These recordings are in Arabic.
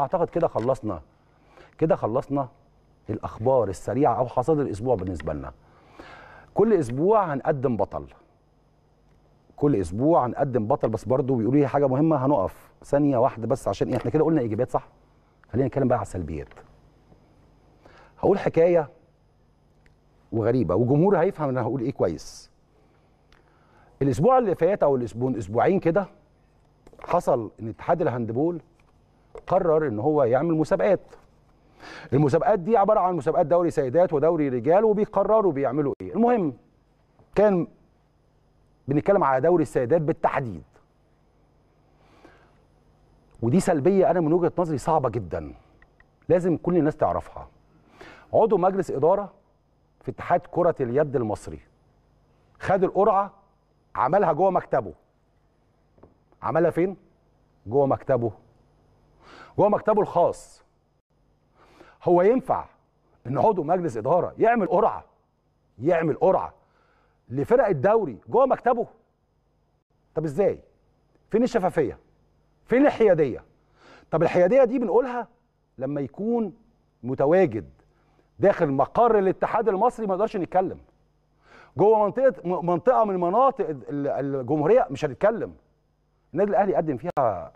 اعتقد كده خلصنا كده خلصنا الاخبار السريعه او حصاد الاسبوع بالنسبه لنا كل اسبوع هنقدم بطل كل اسبوع هنقدم بطل بس برضه بيقولوا لي حاجه مهمه هنقف ثانيه واحده بس عشان إيه؟ احنا كده قلنا ايجابيات صح خلينا نتكلم بقى على السلبيات هقول حكايه وغريبه والجمهور هيفهم انا هقول ايه كويس الاسبوع اللي فات او الاسبوعين اسبوعين كده حصل ان اتحاد الهاندبول قرر ان هو يعمل مسابقات المسابقات دي عباره عن مسابقات دوري سيدات ودوري رجال وبيقرروا بيعملوا ايه المهم كان بنتكلم على دوري السيدات بالتحديد ودي سلبيه انا من وجهه نظري صعبه جدا لازم كل الناس تعرفها عضو مجلس اداره في اتحاد كره اليد المصري خد القرعه عملها جوه مكتبه عملها فين جوه مكتبه جوه مكتبه الخاص هو ينفع ان عضو مجلس اداره يعمل قرعه يعمل قرعه لفرق الدوري جوه مكتبه طب ازاي فين الشفافيه فين الحياديه طب الحياديه دي بنقولها لما يكون متواجد داخل مقر الاتحاد المصري ما نقدرش نتكلم جوه منطقه منطقه من مناطق الجمهوريه مش هنتكلم النادي الاهلي قدم فيها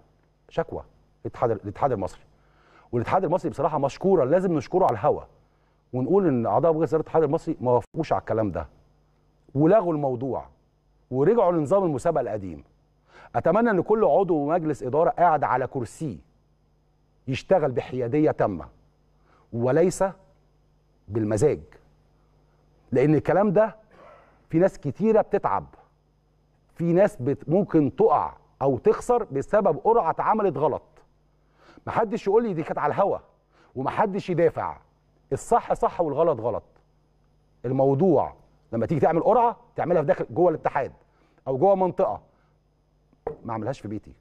شكوى الاتحاد الاتحاد المصري والاتحاد المصري بصراحه مشكورا لازم نشكره على الهوا ونقول ان اعضاء مجلس اداره الاتحاد المصري ما وافقوش على الكلام ده ولغوا الموضوع ورجعوا لنظام المسابقه القديم اتمنى ان كل عضو مجلس اداره قاعد على كرسيه يشتغل بحياديه تامه وليس بالمزاج لان الكلام ده في ناس كتيره بتتعب في ناس ممكن تقع او تخسر بسبب قرعه اتعملت غلط محدش يقول لي دي كانت على الهوا ومحدش يدافع الصح صح والغلط غلط الموضوع لما تيجي تعمل قرعه تعملها في داخل جوه الاتحاد او جوه منطقه ما اعملهاش في بيتي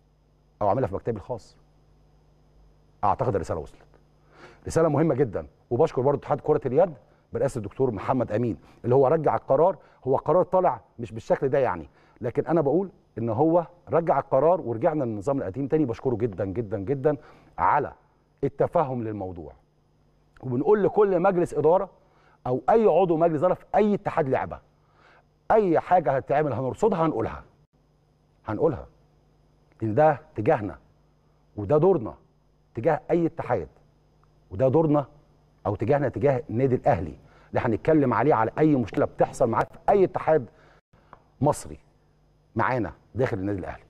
او اعملها في مكتبي الخاص اعتقد الرساله وصلت رساله مهمه جدا وبشكر برضه اتحاد كره اليد برئاسه الدكتور محمد امين اللي هو رجع القرار هو قرار طالع مش بالشكل ده يعني لكن انا بقول ان هو رجع القرار ورجعنا للنظام القديم تاني بشكره جدا جدا جدا على التفهم للموضوع وبنقول لكل مجلس اداره او اي عضو مجلس اداره في اي اتحاد لعبه اي حاجه هتتعمل هنرصدها هنقولها هنقولها ان ده تجاهنا وده دورنا تجاه اي اتحاد وده دورنا او تجاهنا تجاه النادي الاهلي اللي هنتكلم عليه على اي مشكله بتحصل معاك في اي اتحاد مصري معانا داخل النادي الاهلي